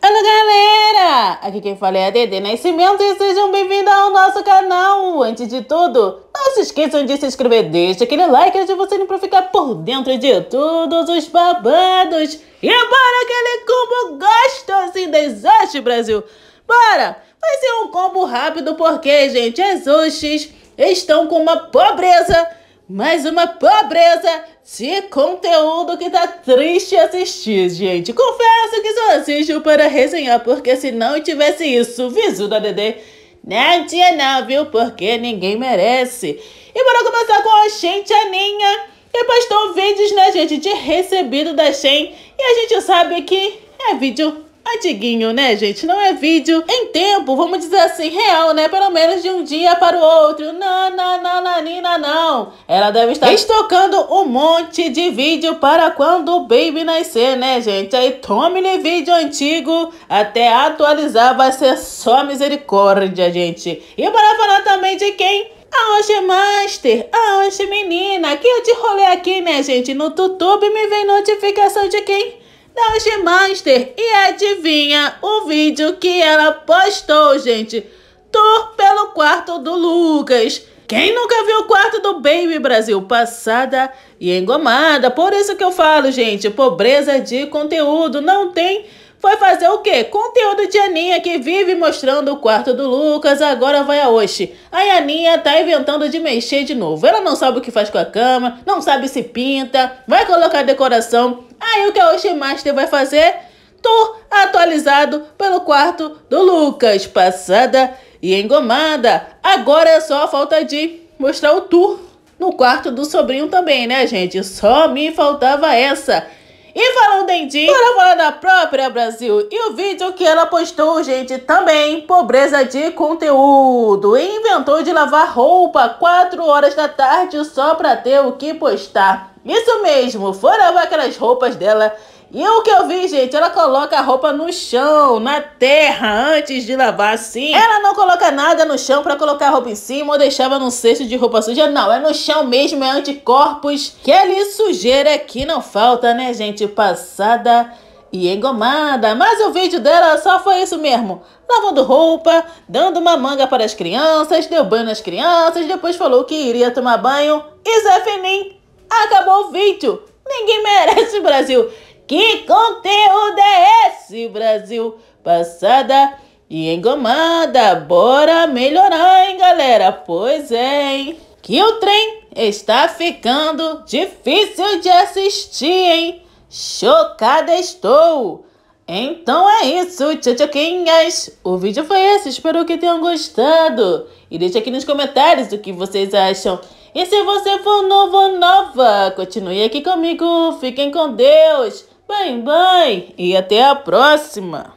Fala galera! Aqui quem fala é a Dede Nascimento e sejam bem-vindos ao nosso canal! Antes de tudo, não se esqueçam de se inscrever, deixa aquele like de você não ficar por dentro de todos os babados e bora aquele combo gostosinho desastre, Brasil! Bora! Vai ser um combo rápido porque, gente, as Oxis estão com uma pobreza mais uma pobreza de conteúdo que tá triste assistir, gente. Confesso que só assisto para resenhar, porque se não tivesse isso, visu da Dedê, não né, tinha não, viu? Porque ninguém merece. E bora começar com a gente, Aninha, que postou vídeos, né, gente, de recebido da Shen. E a gente sabe que é vídeo Antiguinho, né, gente? Não é vídeo em tempo, vamos dizer assim, real, né? Pelo menos de um dia para o outro. Não, não, não, nanina, não. Ela deve estar estocando um monte de vídeo para quando o baby nascer, né, gente? Aí tome-lhe vídeo antigo até atualizar, vai ser só misericórdia, gente. E bora falar também de quem Aonde Master, aonde menina, que eu te rolei aqui, né, gente? No YouTube me vem notificação de quem? da G-Master e adivinha o vídeo que ela postou, gente? Tour pelo quarto do Lucas. Quem nunca viu o quarto do Baby Brasil? Passada e engomada. Por isso que eu falo, gente, pobreza de conteúdo. Não tem foi fazer o quê? Conteúdo de Aninha que vive mostrando o quarto do Lucas, agora vai a hoje. a Aninha tá inventando de mexer de novo. Ela não sabe o que faz com a cama, não sabe se pinta, vai colocar decoração. Aí o que a master vai fazer? Tour atualizado pelo quarto do Lucas. Passada e engomada. Agora é só a falta de mostrar o tour no quarto do sobrinho também, né, gente? Só me faltava essa. E falando em Din, bora falar da própria Brasil e o vídeo que ela postou, gente, também. Pobreza de conteúdo. Inventou de lavar roupa 4 horas da tarde só pra ter o que postar. Isso mesmo, foram aquelas roupas dela. E o que eu vi, gente, ela coloca a roupa no chão, na terra, antes de lavar, assim. Ela não coloca nada no chão para colocar a roupa em cima ou deixava num cesto de roupa suja. Não, é no chão mesmo, é anticorpos. Que ali sujeira que não falta, né, gente? Passada e engomada. Mas o vídeo dela só foi isso mesmo. Lavando roupa, dando uma manga para as crianças, deu banho nas crianças, depois falou que iria tomar banho. Isso é fininho ouvinte. Ninguém merece, Brasil. Que conteúdo é esse, Brasil? Passada e engomada. Bora melhorar, hein, galera? Pois é, hein? Que o trem está ficando difícil de assistir, hein? Chocada estou! Então é isso, tchauquinhas, O vídeo foi esse, espero que tenham gostado. E deixe aqui nos comentários o que vocês acham. E se você for novo ou nova, continue aqui comigo. Fiquem com Deus. Bem, bem. E até a próxima.